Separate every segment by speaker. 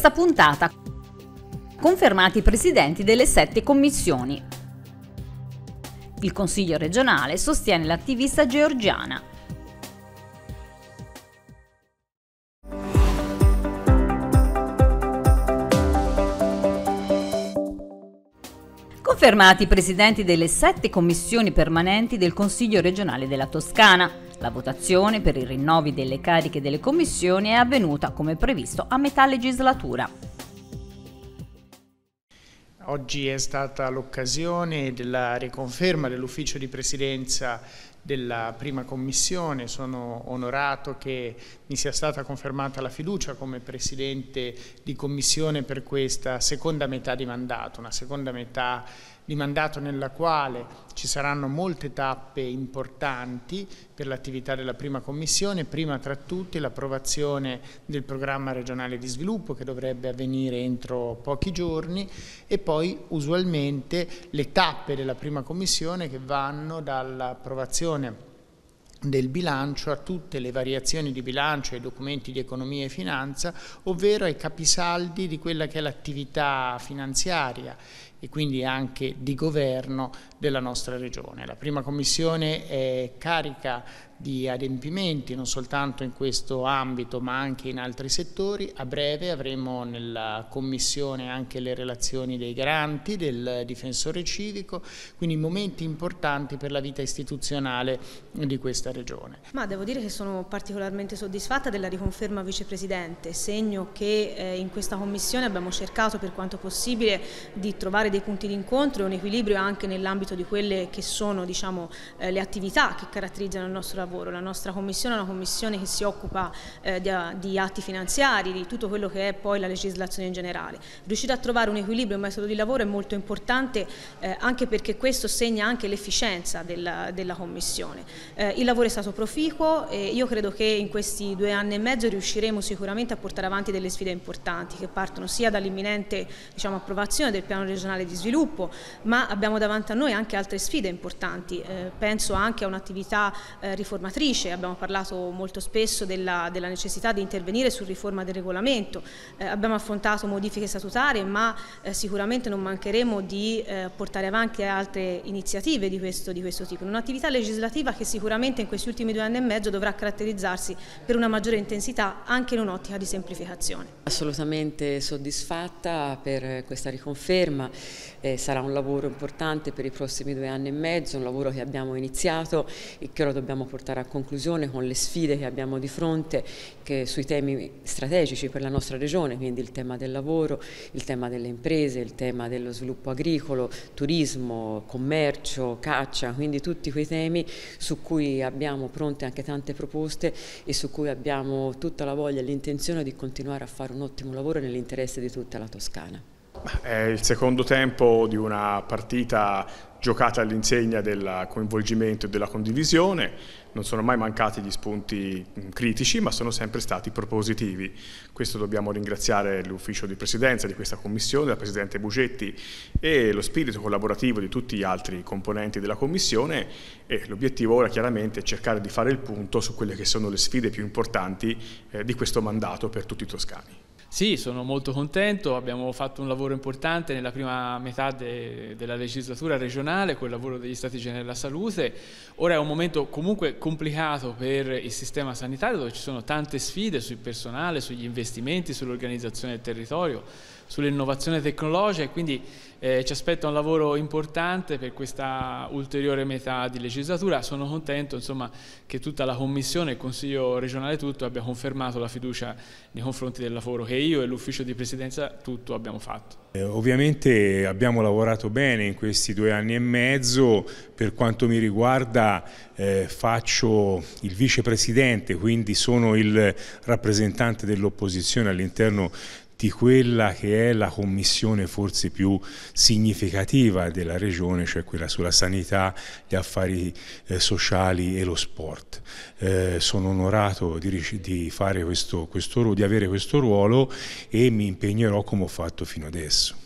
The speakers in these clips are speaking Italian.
Speaker 1: questa puntata. Confermati i presidenti delle sette commissioni. Il Consiglio regionale sostiene l'attivista georgiana. Confermati i presidenti delle sette commissioni permanenti del Consiglio regionale della Toscana. La votazione per i rinnovi delle cariche delle commissioni è avvenuta, come previsto, a metà legislatura.
Speaker 2: Oggi è stata l'occasione della riconferma dell'ufficio di presidenza della prima commissione, sono onorato che mi sia stata confermata la fiducia come presidente di commissione per questa seconda metà di mandato, una seconda metà di di mandato nella quale ci saranno molte tappe importanti per l'attività della prima commissione, prima tra tutte l'approvazione del programma regionale di sviluppo che dovrebbe avvenire entro pochi giorni e poi usualmente le tappe della prima commissione che vanno dall'approvazione del bilancio a tutte le variazioni di bilancio ai documenti di economia e finanza, ovvero ai capisaldi di quella che è l'attività finanziaria e quindi anche di governo della nostra regione. La prima commissione è carica di adempimenti non soltanto in questo ambito ma anche in altri settori. A breve avremo nella commissione anche le relazioni dei garanti, del difensore civico, quindi momenti importanti per la vita istituzionale di questa regione.
Speaker 3: Ma devo dire che sono particolarmente soddisfatta della riconferma vicepresidente, segno che eh, in questa commissione abbiamo cercato per quanto possibile di trovare dei punti incontro e un equilibrio anche nell'ambito di quelle che sono diciamo, eh, le attività che caratterizzano il nostro lavoro. La nostra commissione è una commissione che si occupa eh, di, di, atti finanziari, di tutto quello che è poi la legislazione in generale. Riuscire a trovare un equilibrio, un metodo di lavoro è molto importante eh, anche perché questo segna anche l'efficienza della, della, commissione. Eh, il lavoro è stato proficuo e io credo che in questi due anni e mezzo riusciremo sicuramente a portare avanti delle sfide importanti che partono sia dall'imminente diciamo, approvazione del piano regionale nazionale di sviluppo, ma abbiamo davanti a noi anche altre sfide importanti, eh, penso anche a un'attività eh, riformatrice, abbiamo parlato molto spesso della, della, necessità di intervenire su riforma del regolamento, eh, abbiamo affrontato modifiche statutarie, ma eh, sicuramente non mancheremo di eh, portare avanti altre iniziative di questo, di questo tipo, un'attività legislativa che sicuramente in questi ultimi due anni e mezzo dovrà caratterizzarsi per una maggiore intensità anche in un'ottica di semplificazione.
Speaker 1: Assolutamente soddisfatta per questa riconferma eh, sarà un lavoro importante per i prossimi due anni e mezzo, un lavoro che abbiamo iniziato e che ora dobbiamo portare a conclusione con le sfide che abbiamo di fronte che sui temi strategici per la nostra regione, quindi il tema del lavoro, il tema delle imprese, il tema dello sviluppo agricolo, turismo, commercio, caccia, quindi tutti quei temi su cui abbiamo pronte anche tante proposte e su cui abbiamo tutta la voglia e l'intenzione di continuare a fare un ottimo lavoro nell'interesse di tutta la Toscana.
Speaker 2: È il secondo tempo di una partita giocata all'insegna del coinvolgimento e della condivisione, non sono mai mancati gli spunti mm, critici ma sono sempre stati propositivi. Questo dobbiamo ringraziare l'ufficio di presidenza di questa commissione, la Presidente Bugetti e lo spirito collaborativo di tutti gli altri componenti della commissione l'obiettivo ora chiaramente è cercare di fare il punto su quelle che sono le sfide più importanti eh, di questo mandato per tutti i toscani. Sì, sono molto contento,
Speaker 4: abbiamo fatto un lavoro importante nella prima metà de della legislatura regionale con il lavoro degli Stati Generali della Salute, ora è un momento comunque complicato per il sistema sanitario dove ci sono tante sfide sul personale, sugli investimenti, sull'organizzazione del territorio, sull'innovazione tecnologica e quindi eh, ci aspetta un lavoro importante per questa ulteriore metà di legislatura. Sono contento insomma, che tutta la Commissione, il Consiglio regionale tutto abbia confermato la fiducia nei confronti del lavoro che io e l'Ufficio di Presidenza
Speaker 2: tutto abbiamo fatto.
Speaker 5: Eh, ovviamente abbiamo lavorato bene in questi due anni e mezzo, per quanto mi riguarda eh, faccio il vicepresidente, quindi sono il rappresentante dell'opposizione all'interno di quella che è la commissione forse più significativa della regione, cioè quella sulla sanità, gli affari eh, sociali e lo sport. Eh, sono onorato di, di, questo, questo, di avere questo ruolo e mi impegnerò come ho fatto fino adesso.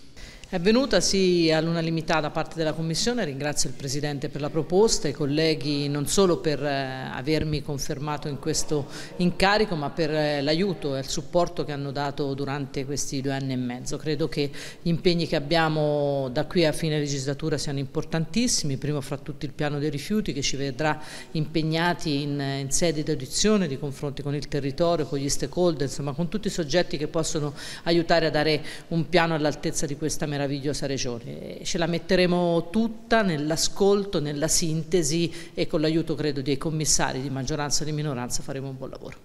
Speaker 1: È venuta sì all'unanimità da parte della Commissione, ringrazio il Presidente per la proposta, e i colleghi non solo per eh, avermi confermato in questo incarico ma per eh, l'aiuto e il supporto che hanno dato durante questi due anni e mezzo. Credo che gli impegni che abbiamo da qui a fine legislatura siano importantissimi, primo fra tutti il piano dei rifiuti che ci vedrà impegnati in, in sede di audizione, di confronti con il territorio, con gli stakeholder, insomma con tutti i soggetti che possono aiutare a dare un piano all'altezza di questa meraviglia meravigliosa regione. Ce la metteremo tutta nell'ascolto, nella sintesi e con l'aiuto credo dei commissari di maggioranza e di minoranza faremo un buon lavoro.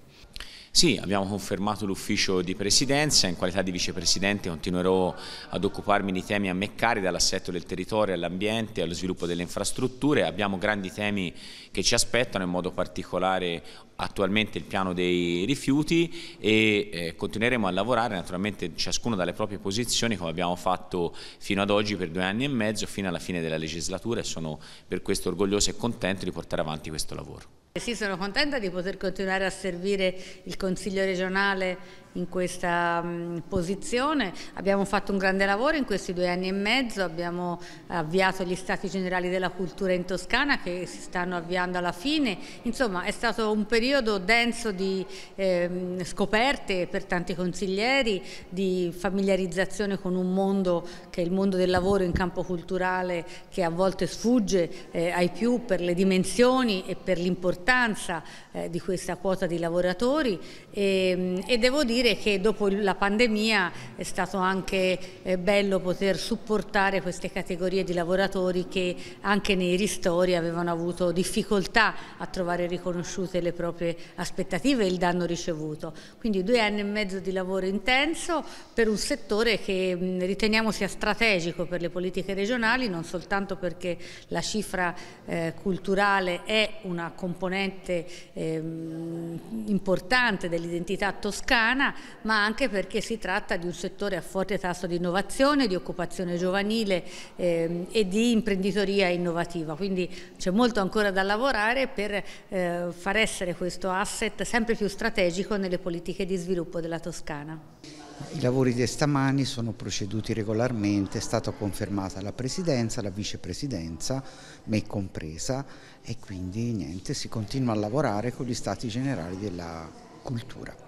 Speaker 4: Sì, abbiamo confermato l'ufficio di presidenza, in qualità di vicepresidente continuerò ad occuparmi di temi a me cari, dall'assetto del territorio all'ambiente, allo sviluppo delle infrastrutture, abbiamo grandi temi che ci aspettano, in modo particolare attualmente il piano dei rifiuti e eh, continueremo a lavorare naturalmente ciascuno dalle proprie posizioni come abbiamo fatto fino ad oggi per due anni e mezzo fino alla fine della legislatura e sono per questo orgoglioso e contento di portare avanti questo lavoro.
Speaker 6: Sì, sono contenta di poter continuare a servire il Consiglio regionale in questa mh, posizione. Abbiamo fatto un grande lavoro in questi due anni e mezzo, abbiamo avviato gli Stati Generali della Cultura in Toscana che si stanno avviando alla fine. Insomma è stato un periodo denso di ehm, scoperte per tanti consiglieri, di familiarizzazione con un mondo che è il mondo del lavoro in campo culturale che a volte sfugge eh, ai più per le dimensioni e per l'importanza eh, di questa quota di lavoratori e, ehm, e devo dire dire che dopo la pandemia è stato anche eh, bello poter supportare queste categorie di lavoratori che anche nei ristori avevano avuto difficoltà a trovare riconosciute le proprie aspettative e il danno ricevuto. Quindi due anni e mezzo di lavoro intenso per un settore che riteniamo sia strategico per le politiche regionali, non soltanto perché la cifra eh, culturale è una componente ehm, importante dell'identità toscana, ma anche perché si tratta di un settore a forte tasso di innovazione, di occupazione giovanile ehm, e di imprenditoria innovativa. Quindi c'è molto ancora da lavorare per eh, far essere questo asset sempre più strategico nelle politiche di sviluppo della Toscana.
Speaker 2: I lavori di stamani sono proceduti regolarmente, è stata confermata la presidenza, la vicepresidenza, me compresa, e quindi niente, si continua a lavorare con gli stati generali della cultura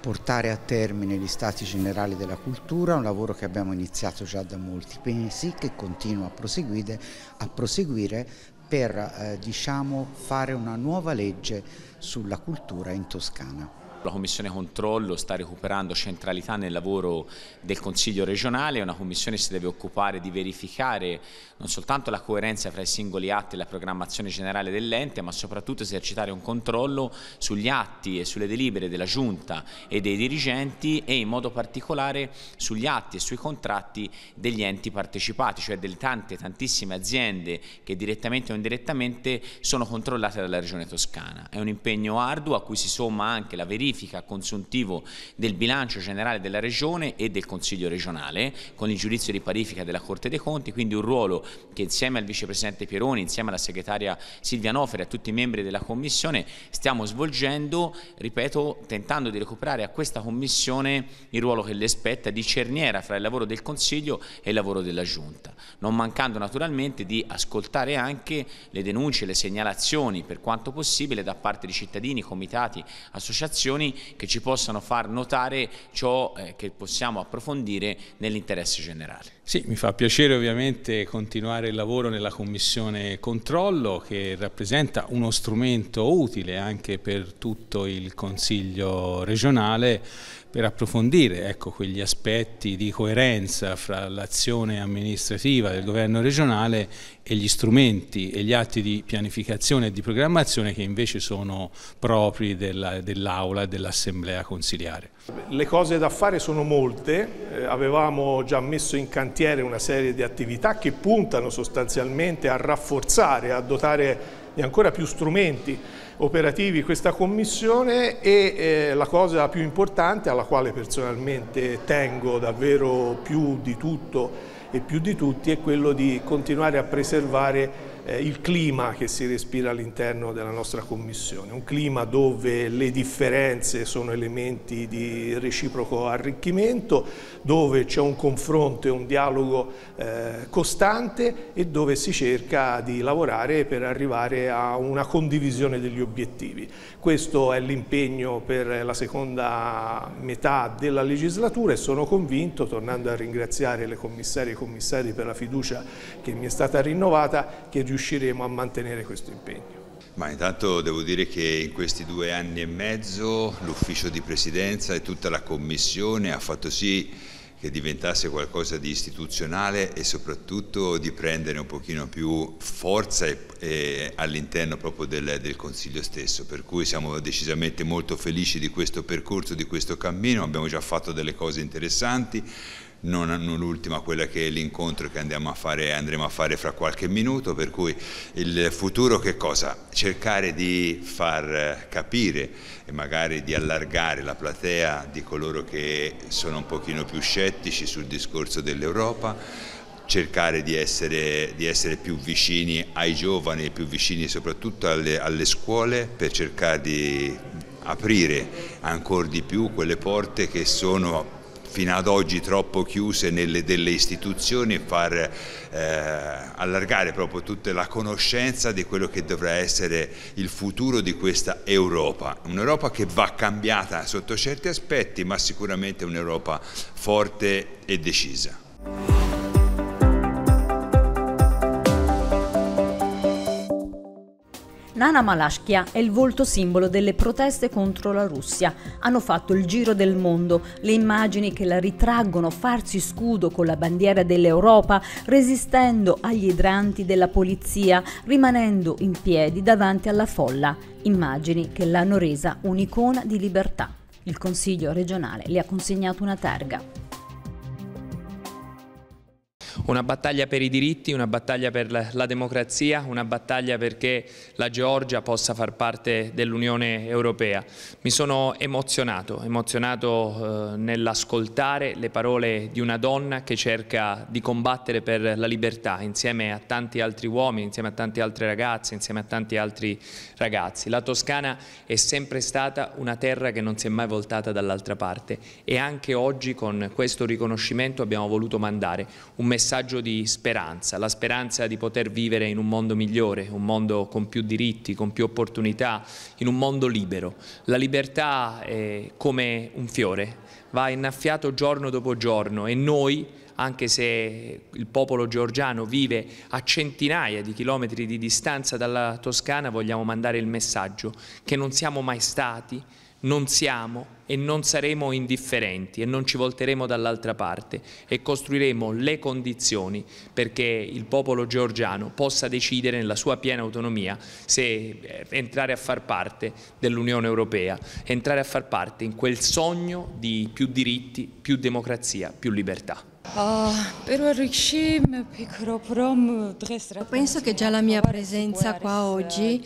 Speaker 2: portare a termine gli stati generali della cultura, un lavoro che abbiamo iniziato già da molti mesi, che continua a proseguire, a proseguire per eh, diciamo, fare una nuova legge sulla cultura in Toscana.
Speaker 4: La Commissione Controllo sta recuperando centralità nel lavoro del Consiglio regionale, è una Commissione che si deve occupare di verificare non soltanto la coerenza fra i singoli atti e la programmazione generale dell'ente, ma soprattutto esercitare un controllo sugli atti e sulle delibere della Giunta e dei dirigenti e in modo particolare sugli atti e sui contratti degli enti partecipati, cioè delle tante, tantissime aziende che direttamente o indirettamente sono controllate dalla Regione Toscana. È un impegno arduo a cui si somma anche la verifica verifica consuntivo del bilancio generale della Regione e del Consiglio regionale con il giudizio di parifica della Corte dei Conti, quindi un ruolo che insieme al Vicepresidente Pieroni, insieme alla Segretaria Silvia Nofere e a tutti i membri della Commissione stiamo svolgendo, ripeto, tentando di recuperare a questa Commissione il ruolo che le spetta di cerniera fra il lavoro del Consiglio e il lavoro della Giunta, non mancando naturalmente di ascoltare anche le denunce, le segnalazioni per quanto possibile da parte di cittadini, comitati, associazioni osservazioni che ci possano far notare ciò eh, che possiamo approfondire nell'interesse generale.
Speaker 5: Sì, mi fa piacere ovviamente continuare il lavoro nella Commissione Controllo che rappresenta uno strumento utile anche per tutto il Consiglio regionale per approfondire ecco, quegli aspetti di coerenza fra l'azione amministrativa del governo regionale e gli strumenti e gli atti di pianificazione e di programmazione che invece sono propri dell'Aula dell e dell'Assemblea consiliare. Le cose da fare sono molte, eh, avevamo già messo in cantiere cantiere una serie di attività che puntano sostanzialmente a rafforzare, a dotare di ancora più strumenti operativi questa commissione e eh, la cosa più importante alla quale personalmente tengo davvero più di tutto e più di tutti è quello di continuare a preservare eh, il clima che si respira all'interno della nostra Commissione, un clima dove le differenze sono elementi di reciproco arricchimento, dove c'è un confronto e un dialogo eh, costante e dove si cerca di lavorare per arrivare a una condivisione degli obiettivi. Questo è l'impegno per la seconda metà della legislatura e sono convinto, tornando a ringraziare le commissarie e i commissari per la fiducia che mi è stata rinnovata, che riusciremo a mantenere questo impegno.
Speaker 7: Ma intanto devo dire che in questi due anni e mezzo l'ufficio di presidenza e tutta la commissione ha fatto sì che diventasse qualcosa di istituzionale e soprattutto di prendere un pochino più forza all'interno proprio del, del Consiglio stesso, per cui siamo decisamente molto felici di questo percorso, di questo cammino, abbiamo già fatto delle cose interessanti, non, non l'ultima quella che è l'incontro che a fare, andremo a fare fra qualche minuto, per cui il futuro che cosa? Cercare di far capire e magari di allargare la platea di coloro che sono un pochino più scettici sul discorso dell'Europa, cercare di essere, di essere, più vicini ai giovani, più vicini soprattutto alle, alle scuole per cercare di aprire ancora di più quelle porte che sono fino ad oggi troppo chiuse nelle delle istituzioni e far eh, allargare proprio tutta la conoscenza di quello che dovrà essere il futuro di questa Europa, un'Europa che va cambiata sotto certi aspetti ma sicuramente un'Europa forte e decisa.
Speaker 1: Nana Malashkia è il volto simbolo delle proteste contro la Russia. Hanno fatto il giro del mondo le immagini che la ritraggono farsi scudo con la bandiera dell'Europa, resistendo agli idranti della polizia, rimanendo in piedi davanti alla folla. Immagini che l'hanno resa un'icona di libertà. Il Consiglio regionale le ha consegnato una targa
Speaker 8: una battaglia per i diritti, una battaglia per la democrazia, una battaglia perché la Georgia possa far parte dell'Unione Europea. Mi sono emozionato, emozionato eh, nell'ascoltare le parole di una donna che cerca di combattere per la libertà insieme a tanti altri uomini, insieme a tante altre ragazze, insieme a tanti altri ragazzi. La Toscana è sempre stata una terra che non si è mai voltata dall'altra parte e anche oggi con questo riconoscimento abbiamo voluto mandare un messaggio messaggio di speranza, la speranza di poter vivere in un mondo migliore, un mondo con più diritti, con più opportunità, in un mondo libero. La libertà è come un fiore, va innaffiato giorno dopo giorno e noi anche se il popolo georgiano vive a centinaia di chilometri di distanza dalla Toscana, vogliamo mandare il messaggio che non siamo mai stati non siamo e non saremo indifferenti e non ci volteremo dall'altra parte e costruiremo le condizioni perché il popolo georgiano possa decidere nella sua piena autonomia se eh, entrare a far parte dell'Unione Europea, entrare a far parte in quel sogno di più diritti, più democrazia, più libertà.
Speaker 9: Ah, penso che già la mia presenza qua oggi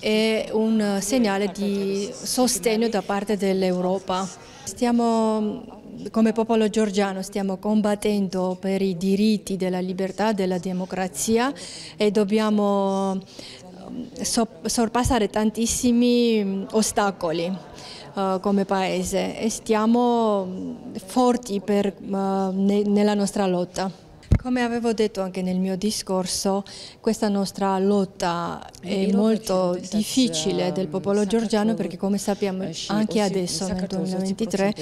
Speaker 9: è un segnale di sostegno da parte dell'Europa. Stiamo, come popolo georgiano, stiamo combattendo per i diritti della libertà, della democrazia e dobbiamo sorpassare tantissimi mm, ostacoli uh, come paese e stiamo mm, forti per, uh, ne nella nostra lotta. Come avevo detto anche nel mio discorso, questa nostra lotta è molto eh, difficile del popolo georgiano perché come sappiamo eh, anche oh, adesso nel 2023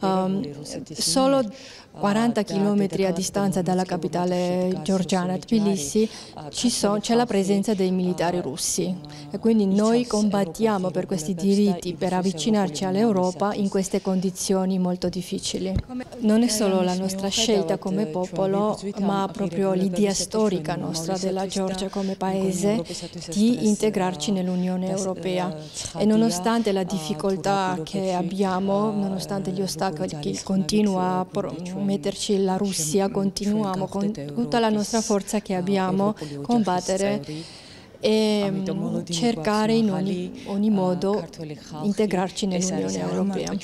Speaker 9: um, ehm, solo 40 ah, km a distanza dalla capitale georgiana Tbilisi c'è la presenza dei militari ah, russi ah, e quindi diciamo, noi combattiamo per questi diritti, per avvicinarci all'Europa in queste condizioni molto difficili. Non è solo ehm, la nostra scelta come cioè, popolo, ma proprio l'idea storica nostra della Georgia come paese di integrarci nell'Unione Europea. E nonostante la difficoltà che abbiamo, nonostante gli eh, ostacoli che continua a cioè, metterci la cioè, Russia, mm, cioè, continuiamo con tutta la nostra forza che eh, abbiamo a combattere e mm, cercare in ogni, ogni eh, modo integrarci nell'Unione Europea.